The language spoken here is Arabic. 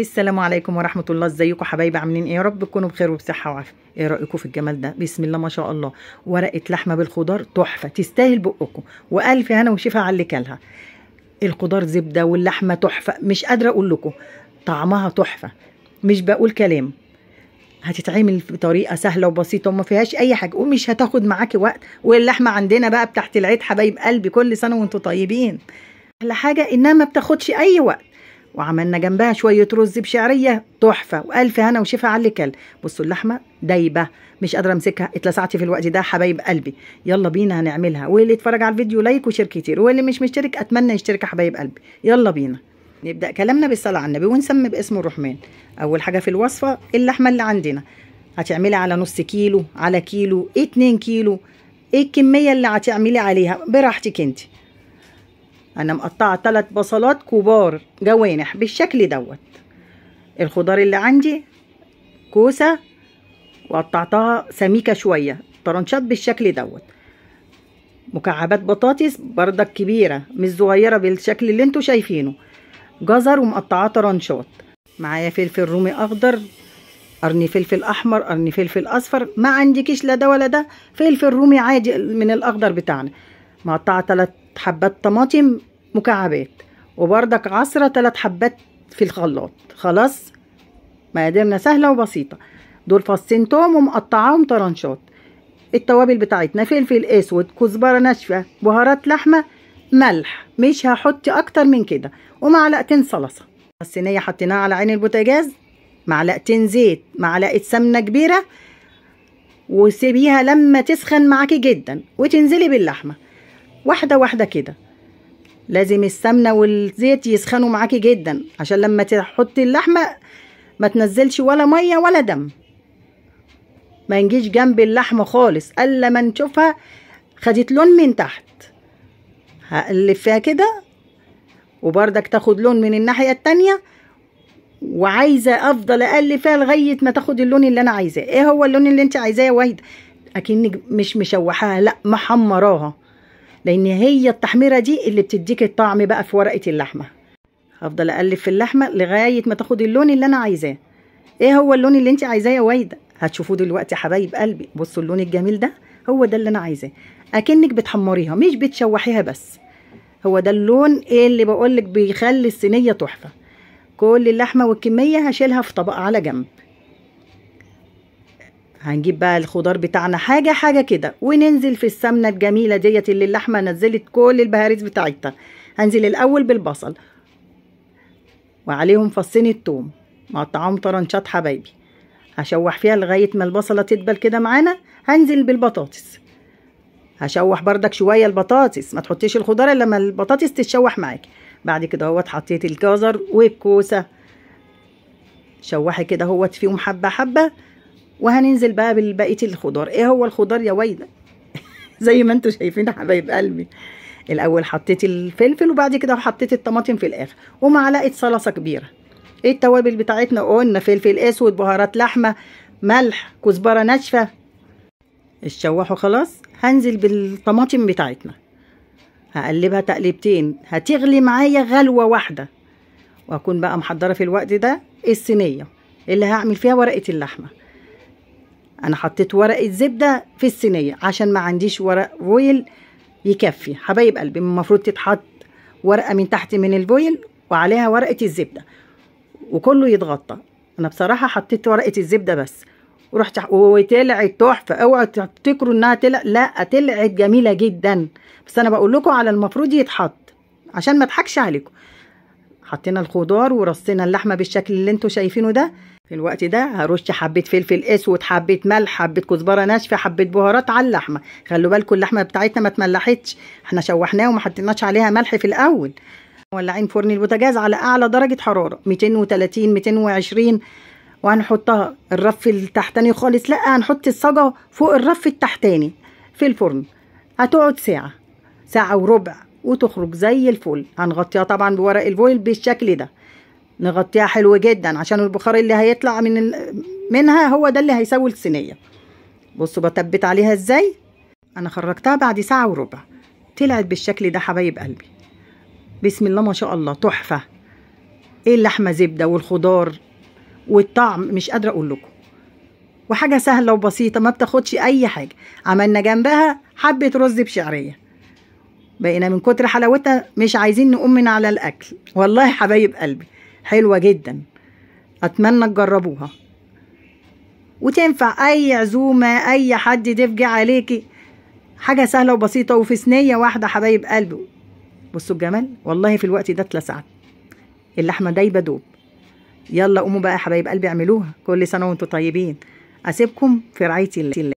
السلام عليكم ورحمه الله ازيكم حبايبي عاملين ايه يا رب تكونوا بخير وبصحه وعافيه ايه رايكم في الجمال ده بسم الله ما شاء الله ورقه لحمه بالخضار تحفه تستاهل بقكم والف هنا وشفا على اللي كلها الخضار زبده واللحمه تحفه مش قادره اقول لكم طعمها تحفه مش بقول كلام هتتعمل بطريقه سهله وبسيطه وما فيهاش اي حاجه ومش هتاخد معاكي وقت واللحمه عندنا بقى بتاعت العيد حبايب قلبي كل سنه وانتم طيبين احلى حاجه انها ما بتاخدش اي وقت وعملنا جنبها شويه رز بشعريه تحفه والف هنا وشفا على الكل بصوا اللحمه دايبه مش قادره امسكها اتلسعت في الوقت ده حبايب قلبي يلا بينا هنعملها واللي اتفرج على الفيديو لايك وشير كتير واللي مش مشترك اتمنى يشترك يا حبايب قلبي يلا بينا نبدا كلامنا بالصلاه على النبي ونسمي باسم الرحمن اول حاجه في الوصفه اللحمه اللي عندنا هتعملي على نص كيلو على كيلو اتنين كيلو ايه الكميه اللي هتعملي عليها براحتك انتي انا مقطعه ثلاث بصلات كبار جوانح بالشكل دوت الخضار اللي عندي كوسه وقطعتها سميكه شويه طرنشات بالشكل دوت مكعبات بطاطس بردك كبيره مش صغيره بالشكل اللي انتوا شايفينه جزر ومقطعاه طرنشات معايا فلفل رومي اخضر قرني فلفل احمر قرني فلفل اصفر ما عندكيش لا ده ولا ده فلفل رومي عادي من الاخضر بتاعنا مقطعه ثلاث حبات طماطم مكعبات وبردك عصرة تلات حبات في الخلاط خلاص مقاديرنا سهلة وبسيطة دول فصين توم ومقطعاهم طرنشات التوابل بتاعتنا فلفل اسود كزبره ناشفه بهارات لحمه ملح مش هحط اكتر من كده ومعلقتين صلصه الصينيه حطيناها على عين البوتاجاز معلقتين زيت معلقه سمنه كبيره وسيبيها لما تسخن معاكي جدا وتنزلي باللحمه واحده واحده كده لازم السمنه والزيت يسخنوا معاكي جدا عشان لما تحطي اللحمه ما تنزلش ولا ميه ولا دم ما نجيش جنب اللحمه خالص الا ما نشوفها خدت لون من تحت هقلفها كده وبردك تاخد لون من الناحيه التانيه وعايزه افضل اقلفها لغايه ما تاخد اللون اللي انا عايزاه ايه هو اللون اللي انت عايزاه يا وايد اكنك مش مشوحاها لا محمراها لان هي التحميره دي اللي بتديك الطعم بقى في ورقه اللحمه هفضل اقلب في اللحمه لغايه ما تاخد اللون اللي انا عايزاه ايه هو اللون اللي انت عايزاه يا وايده هتشوفوه دلوقتي حبايب قلبي بصوا اللون الجميل ده هو ده اللي انا عايزاه اكنك بتحمريها مش بتشوحيها بس هو ده اللون ايه اللي بقولك بيخلي الصينيه تحفه كل اللحمه والكميه هشيلها في طبق على جنب هنجيب بقى الخضار بتاعنا حاجه حاجه كده وننزل في السمنه الجميله ديت اللي اللحمه نزلت كل البهاريز بتاعتها هنزل الاول بالبصل وعليهم فصين الثوم مقطعهم طرنشات حبايبي هشوح فيها لغايه ما البصله تدبل كده معانا هنزل بالبطاطس هشوح بردك شويه البطاطس ما تحطيش الخضار الا لما البطاطس تتشوح معاكي بعد كده اهوت حطيت الجزر والكوسه شوحي كده اهوت فيهم حبه حبه وهننزل بقى بالبقيه الخضار ايه هو الخضار يا ويدا زي ما انتم شايفين حبايب قلبي الاول حطيت الفلفل وبعد كده حطيت الطماطم في الاخر ومعلقه صلصه كبيره ايه التوابل بتاعتنا قلنا فلفل اسود بهارات لحمه ملح كزبره ناشفه اتشوحوا خلاص هنزل بالطماطم بتاعتنا هقلبها تقليبتين هتغلي معايا غلوه واحده واكون بقى محضره في الوقت ده الصينيه اللي هعمل فيها ورقه اللحمه انا حطيت ورق الزبده في الصينيه عشان ما عنديش ورق فويل يكفي حبايب قلبي المفروض تتحط ورقه من تحت من الفويل وعليها ورقه الزبده وكله يتغطى انا بصراحه حطيت ورقه الزبده بس ورحت وطلعت تحفه اوعوا تفتكروا انها طلع لا طلعت جميله جدا بس انا بقول لكم على المفروض يتحط عشان ما اضحكش عليكم حطينا الخضار ورصينا اللحمه بالشكل اللي انتوا شايفينه ده في الوقت ده هرش حبه فلفل اسود حبه ملح حبه كزبره ناشفه حبه بهارات على اللحمه خلوا بالكم اللحمه بتاعتنا ما اتملحتش احنا شوحناها وما حطيناش عليها ملح في الاول مولعين فرن البوتاجاز على اعلى درجه حراره 230 220 وهنحطها الرف التحتاني خالص لا هنحط الصاجه فوق الرف التحتاني في الفرن هتقعد ساعه ساعه وربع وتخرج زي الفل هنغطيها طبعا بورق الفويل بالشكل ده نغطيها حلو جدا عشان البخار اللي هيطلع من ال... منها هو ده اللي هيسوي الصينيه بصوا بثبت عليها ازاي انا خرجتها بعد ساعه وربع طلعت بالشكل ده حبايب قلبي بسم الله ما شاء الله تحفه ايه اللحمه زبده والخضار والطعم مش قادره اقول لكم وحاجه سهله وبسيطه ما بتاخدش اي حاجه عملنا جنبها حبه رز بشعريه بقينا من كتر حلاوتها مش عايزين نقوم من على الاكل والله حبايب قلبي حلوه جدا اتمنى تجربوها وتنفع اي عزومه اي حد يدفجع عليكي حاجه سهله وبسيطه وفي صينيه واحده حبايب قلبي بصوا الجمال والله في الوقت ده اتلسعت اللحمه دايبه دوب يلا قوموا بقى يا حبايب قلبي اعملوها كل سنه وانتم طيبين اسيبكم في رعايه الله